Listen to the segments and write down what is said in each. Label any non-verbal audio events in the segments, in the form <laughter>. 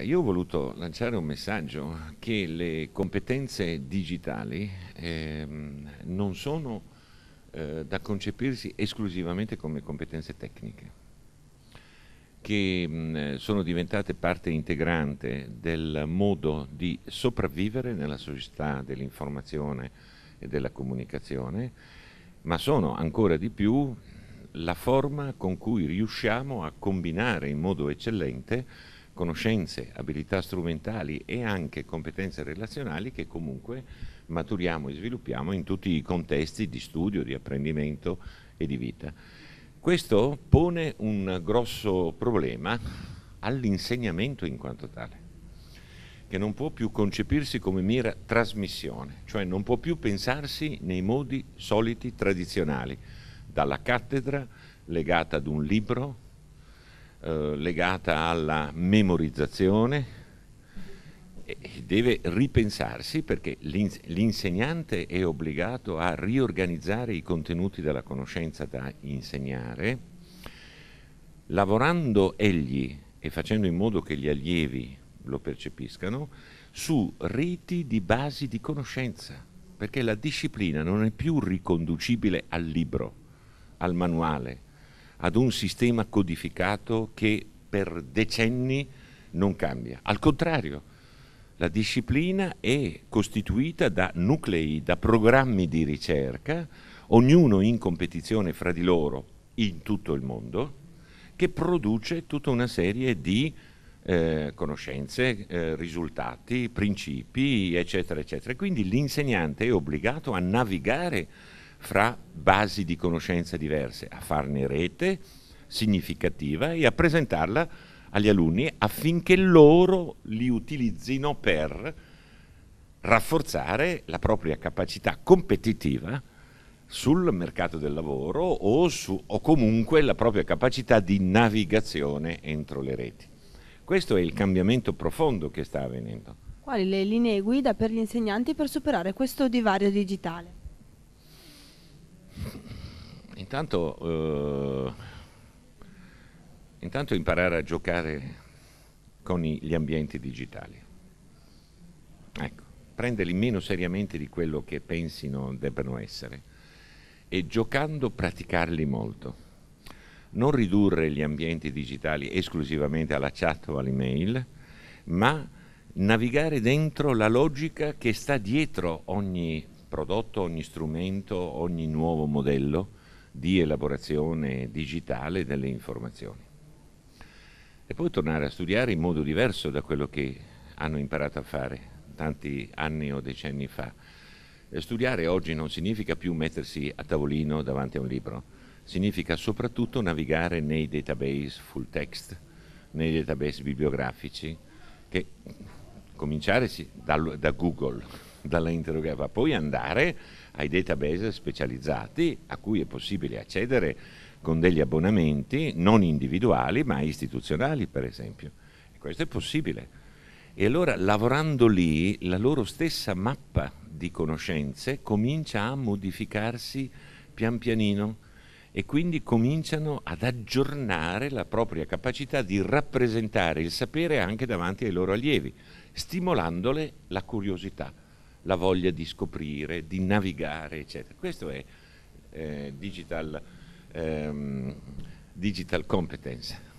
Io ho voluto lanciare un messaggio che le competenze digitali ehm, non sono eh, da concepirsi esclusivamente come competenze tecniche, che mh, mm, sono diventate parte integrante del modo di sopravvivere nella società dell'informazione e della comunicazione, ma sono ancora di più la forma con cui riusciamo a combinare in modo eccellente conoscenze, abilità strumentali e anche competenze relazionali che comunque maturiamo e sviluppiamo in tutti i contesti di studio, di apprendimento e di vita. Questo pone un grosso problema all'insegnamento in quanto tale, che non può più concepirsi come mera trasmissione, cioè non può più pensarsi nei modi soliti tradizionali, dalla cattedra legata ad un libro eh, legata alla memorizzazione, deve ripensarsi perché l'insegnante è obbligato a riorganizzare i contenuti della conoscenza da insegnare, lavorando egli e facendo in modo che gli allievi lo percepiscano, su reti di basi di conoscenza, perché la disciplina non è più riconducibile al libro, al manuale, ad un sistema codificato che per decenni non cambia. Al contrario, la disciplina è costituita da nuclei, da programmi di ricerca, ognuno in competizione fra di loro in tutto il mondo, che produce tutta una serie di eh, conoscenze, eh, risultati, principi, eccetera, eccetera. Quindi l'insegnante è obbligato a navigare fra basi di conoscenza diverse, a farne rete significativa e a presentarla agli alunni affinché loro li utilizzino per rafforzare la propria capacità competitiva sul mercato del lavoro o, su, o, comunque la propria capacità di navigazione entro le reti. Questo è il cambiamento profondo che sta avvenendo. Quali le linee guida per gli insegnanti per superare questo divario digitale? Intanto, eh, intanto imparare a giocare con i, gli ambienti digitali. Ecco, prenderli meno seriamente di quello che pensino debbano essere e giocando praticarli molto. Non ridurre gli ambienti digitali esclusivamente alla chat o all'email, ma navigare dentro la logica che sta dietro ogni prodotto, ogni strumento, ogni nuovo modello di elaborazione digitale delle informazioni. E poi tornare a studiare in modo diverso da quello che hanno imparato a fare tanti anni o decenni fa. E studiare oggi non significa più mettersi a tavolino davanti a un libro, significa soprattutto navigare nei database full text, nei database bibliografici, che cominciare da, da Google, <laughs> dalla interrogativa, poi andare ai database specializzati a cui è possibile accedere con degli abbonamenti non individuali ma istituzionali per esempio. E questo è possibile. E allora lavorando lì la loro stessa mappa di conoscenze comincia a modificarsi pian pianino e quindi cominciano ad aggiornare la propria capacità di rappresentare il sapere anche davanti ai loro allievi, stimolandole la curiosità la voglia di scoprire, di navigare, eccetera. Questo è eh, digital, ehm, digital competence.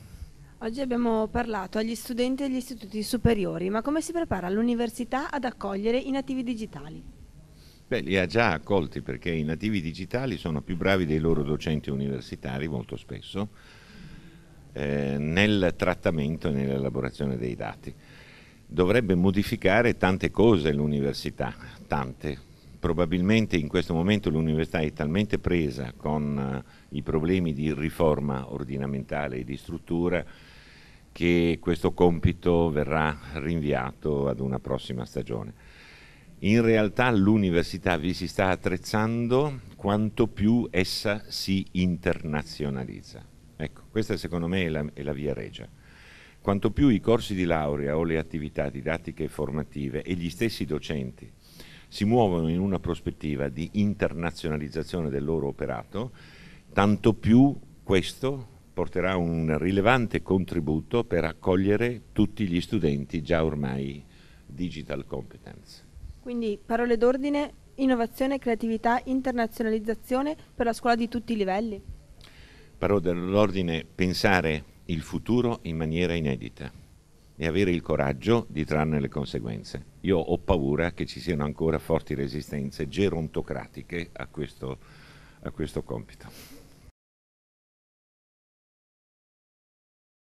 Oggi abbiamo parlato agli studenti e agli istituti superiori, ma come si prepara l'università ad accogliere i nativi digitali? Beh, li ha già accolti perché i nativi digitali sono più bravi dei loro docenti universitari molto spesso eh, nel trattamento e nell'elaborazione dei dati dovrebbe modificare tante cose l'università, tante. Probabilmente in questo momento l'università è talmente presa con eh, i problemi di riforma ordinamentale e di struttura che questo compito verrà rinviato ad una prossima stagione. In realtà l'università vi si sta attrezzando quanto più essa si internazionalizza. Ecco, questa secondo me è la, è la via regia quanto più i corsi di laurea o le attività didattiche e formative e gli stessi docenti si muovono in una prospettiva di internazionalizzazione del loro operato, tanto più questo porterà un rilevante contributo per accogliere tutti gli studenti già ormai digital competence. Quindi parole d'ordine, innovazione, creatività, internazionalizzazione per la scuola di tutti i livelli? Parole d'ordine, pensare il futuro in maniera inedita e avere il coraggio di trarne le conseguenze. Io ho paura che ci siano ancora forti resistenze gerontocratiche a questo, a questo compito.